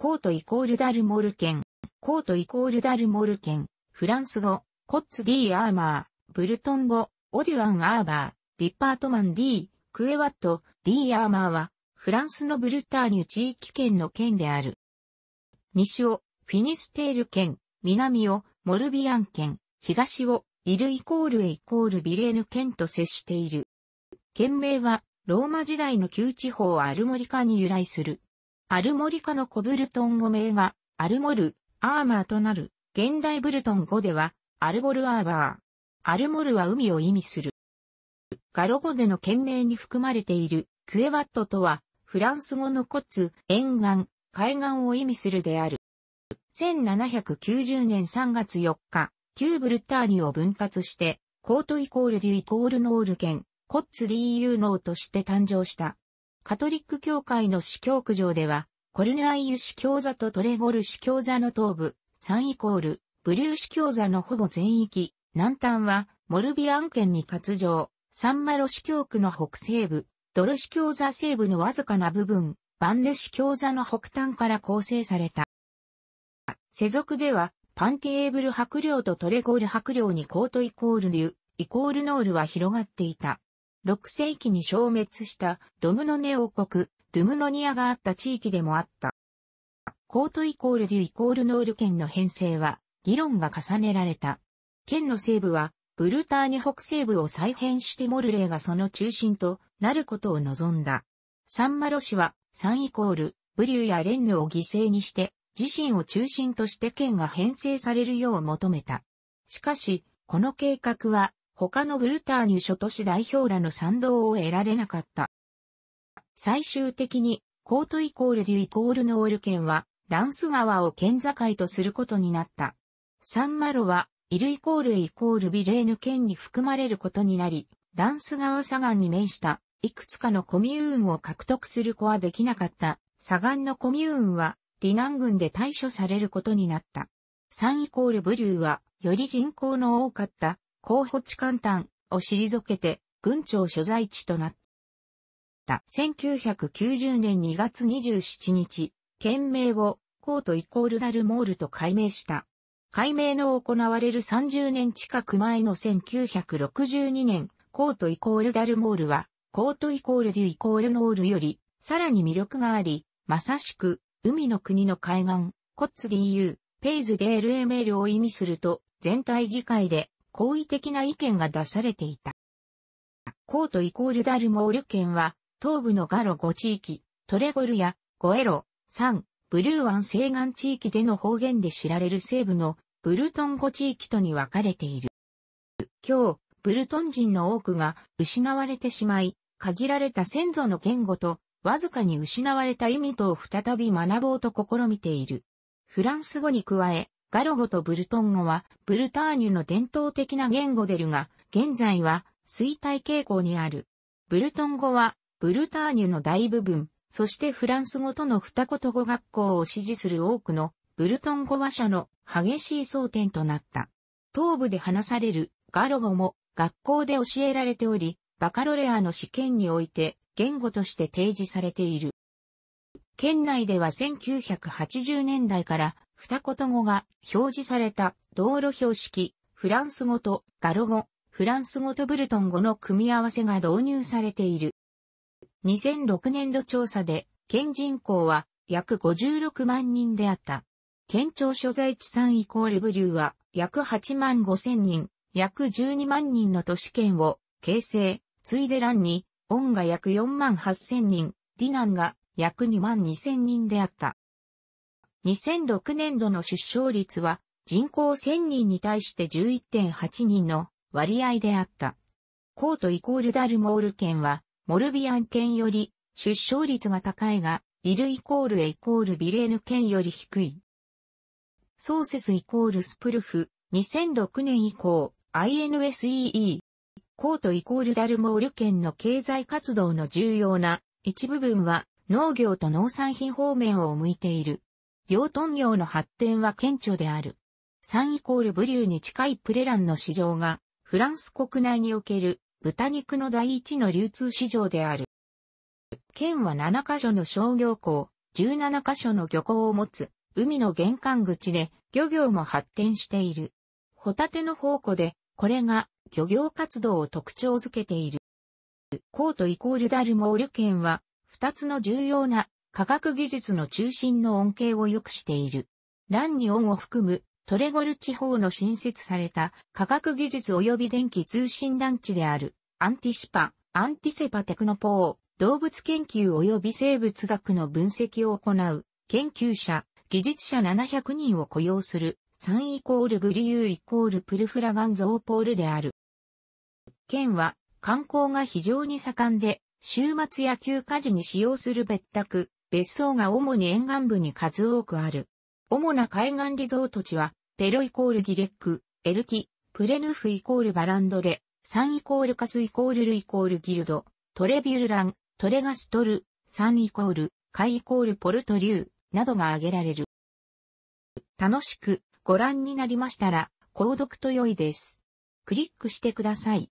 コートイコールダルモル県、コートイコールダルモル県、フランス語、コッツディ・アーマー、ブルトン語、オデュアンアーバー、ディパートマンディ、クエワット、ディ・アーマーは、フランスのブルターニュ地域圏の県である。西を、フィニステール県、南を、モルビアン県、東を、イルイコールエイコールビレーヌ県と接している。県名は、ローマ時代の旧地方アルモリカに由来する。アルモリカのコブルトン語名が、アルモル、アーマーとなる、現代ブルトン語では、アルボルアーバー。アルモルは海を意味する。ガロ語での県名に含まれている、クエワットとは、フランス語のコツ、沿岸、海岸を意味するである。1790年3月4日、旧ブルターニュを分割して、コートイコールデュイコールノール県、コッツ DU ノーとして誕生した。カトリック教会の司教区上では、コルネアイユ司教座とトレゴル司教座の東部、3イコール、ブリュー司教座のほぼ全域、南端は、モルビアン県に割上、サンマロ司教区の北西部、ドル司教座西部のわずかな部分、バンヌ司教座の北端から構成された。世俗では、パンテーブル薄領とトレゴール薄領にコートイコール流、イコールノールは広がっていた。6世紀に消滅したドムノネ王国、ドゥムノニアがあった地域でもあった。コートイコールデュイコールノール県の編成は議論が重ねられた。県の西部はブルターニ北西部を再編してモルレーがその中心となることを望んだ。サンマロ氏はサンイコールブリューやレンヌを犠牲にして自身を中心として県が編成されるよう求めた。しかし、この計画は他のブルターニュ諸都市代表らの賛同を得られなかった。最終的に、コートイコールデュイコールノール県は、ランス川を県境とすることになった。サンマロは、イルイコールイコールビレーヌ県に含まれることになり、ランス川左岸に面した、いくつかのコミューンを獲得する子はできなかった。左岸のコミューンは、ディナン郡で対処されることになった。サンイコールブリューは、より人口の多かった候補地簡単を退けて、軍庁所在地となった。1990年2月27日、県名を、コートイコールダルモールと改名した。改名の行われる30年近く前の1962年、コートイコールダルモールは、コートイコールデュイコールノールより、さらに魅力があり、まさしく、海の国の海岸、コッツ DU、ペイズデールエメールを意味すると、全体議会で好意的な意見が出されていた。コートイコールダルモール県は、東部のガロ5地域、トレゴルやゴエロ、サン、ブルーン西岸地域での方言で知られる西部のブルトン5地域とに分かれている。今日、ブルトン人の多くが失われてしまい、限られた先祖の言語と、わずかに失われた意味とを再び学ぼうと試みている。フランス語に加え、ガロ語とブルトン語は、ブルターニュの伝統的な言語でるが、現在は衰退傾向にある。ブルトン語は、ブルターニュの大部分、そしてフランス語との二言語学校を支持する多くのブルトン語話者の激しい争点となった。東部で話されるガロ語も学校で教えられており、バカロレアの試験において言語として提示されている。県内では1980年代から二言語が表示された道路標識、フランス語とガロ語、フランス語とブルトン語の組み合わせが導入されている。2006年度調査で、県人口は約56万人であった。県庁所在地3イコールブリューは約8万5千人、約12万人の都市圏を形成、ついで欄に、オンが約4万8千人、ディナンが約2万2千人であった。2006年度の出生率は人口1000人に対して11.8人の割合であった。コートイコールダルモール県は、モルビアン県より出生率が高いが、ビルイコールエイコールビレーヌ県より低い。ソーセスイコールスプルフ、2006年以降、INSEE、コートイコールダルモール県の経済活動の重要な一部分は農業と農産品方面を向いている。養豚業の発展は顕著である。3イコールブリューに近いプレランの市場が、フランス国内における豚肉の第一の流通市場である。県は7カ所の商業港、17カ所の漁港を持つ、海の玄関口で漁業も発展している。ホタテの宝庫で、これが漁業活動を特徴づけている。コートイコールダルモール県は、2つの重要な科学技術の中心の恩恵を良くしている。ランニオンを含むトレゴル地方の新設された科学技術及び電気通信団地であるアンティシパ、アンティセパテクノポー、動物研究及び生物学の分析を行う研究者、技術者700人を雇用する3イコールブリューイコールプルフラガンゾーポールである。県は観光が非常に盛んで週末や休暇時に使用する別宅、別荘が主に沿岸部に数多くある。主な海岸リゾート地は、ペロイコールギレック、エルキ、プレヌフイコールバランドレ、サンイコールカスイコールルイコールギルド、トレビュルラン、トレガストル、サンイコール、カイイコールポルトリュー、などが挙げられる。楽しくご覧になりましたら、購読と良いです。クリックしてください。